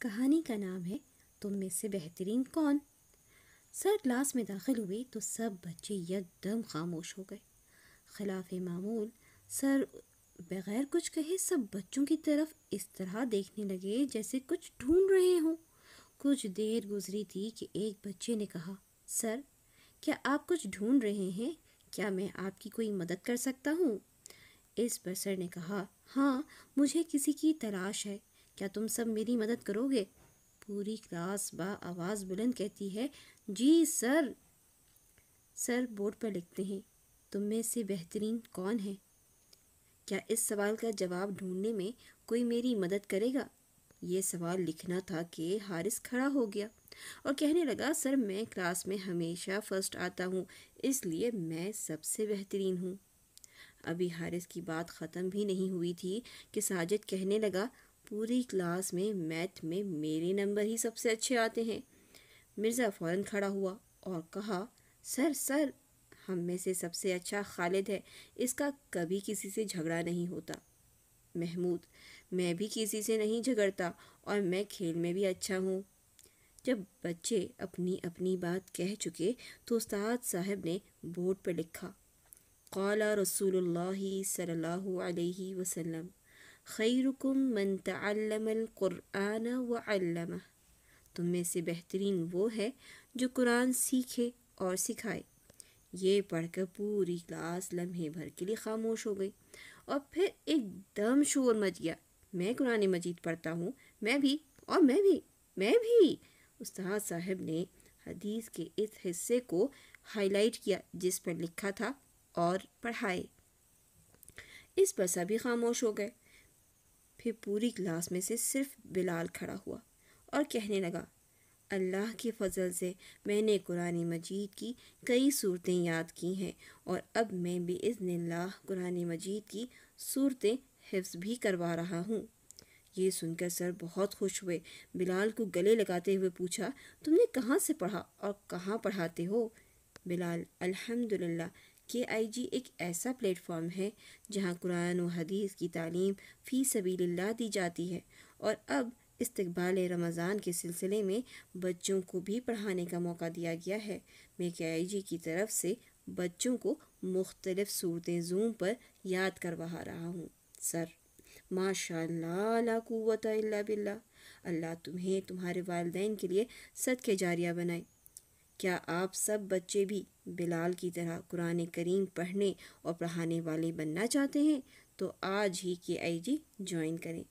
کہانی کا نام ہے تم میں سے بہترین کون سر کلاس میں داخل ہوئے تو سب بچے یک دم خاموش ہو گئے خلاف معمول سر بغیر کچھ کہے سب بچوں کی طرف اس طرح دیکھنے لگے جیسے کچھ ڈھونڈ رہے ہوں کچھ دیر گزری تھی کہ ایک بچے نے کہا سر کیا آپ کچھ ڈھونڈ رہے ہیں کیا میں آپ کی کوئی مدد کر سکتا ہوں اس پر سر نے کہا ہاں مجھے کسی کی تلاش ہے کیا تم سب میری مدد کرو گے پوری کلاس با آواز بلند کہتی ہے جی سر سر پر لکھتے ہیں تم میں سے بہترین کون ہے کیا اس سوال کا جواب ڈھونڈنے میں کوئی میری مدد کرے گا یہ سوال لکھنا تھا کہ حارث کھڑا ہو گیا اور کہنے لگا سر میں کلاس میں ہمیشہ فرسٹ آتا ہوں اس لیے میں سب سے بہترین ہوں ابھی حارث کی بات ختم بھی نہیں ہوئی تھی کہ ساجد کہنے لگا پوری کلاس میں میتھ میں میرے نمبر ہی سب سے اچھے آتے ہیں مرزا فوراً کھڑا ہوا اور کہا سر سر ہم میں سے سب سے اچھا خالد ہے اس کا کبھی کسی سے جھگڑا نہیں ہوتا محمود میں بھی کسی سے نہیں جھگڑتا اور میں کھیل میں بھی اچھا ہوں جب بچے اپنی اپنی بات کہہ چکے تو استاد صاحب نے بورڈ پہ لکھا قال رسول اللہ صلی اللہ علیہ وسلم خیرکم من تعلم القرآن و علمہ تم میں سے بہترین وہ ہے جو قرآن سیکھے اور سکھائے یہ پڑھ کر پوری کلاس لمحے بھر کے لیے خاموش ہو گئی اور پھر ایک دم شور مچ گیا میں قرآن مجید پڑھتا ہوں میں بھی اور میں بھی میں بھی استاد صاحب نے حدیث کے اس حصے کو ہائی لائٹ کیا جس پر لکھا تھا اور پڑھائے اس پر سبھی خاموش ہو گئے پھر پوری کلاس میں سے صرف بلال کھڑا ہوا اور کہنے لگا اللہ کے فضل سے میں نے قرآن مجید کی کئی صورتیں یاد کی ہیں اور اب میں بھی اذن اللہ قرآن مجید کی صورتیں حفظ بھی کروا رہا ہوں یہ سن کر سر بہت خوش ہوئے بلال کو گلے لگاتے ہوئے پوچھا تم نے کہاں سے پڑھا اور کہاں پڑھاتے ہو بلال الحمد للہ کے آئی جی ایک ایسا پلیٹ فارم ہے جہاں قرآن و حدیث کی تعلیم فی سبیل اللہ دی جاتی ہے اور اب استقبال رمضان کے سلسلے میں بچوں کو بھی پڑھانے کا موقع دیا گیا ہے میں کے آئی جی کی طرف سے بچوں کو مختلف صورتیں زوم پر یاد کروا رہا ہوں سر ماشاء اللہ لا قوت اللہ باللہ اللہ تمہیں تمہارے والدین کے لیے صدقے جاریہ بنائیں کیا آپ سب بچے بھی بلال کی طرح قرآن کریم پڑھنے اور پڑھانے والے بننا چاہتے ہیں تو آج ہی کے آئی جی جوائن کریں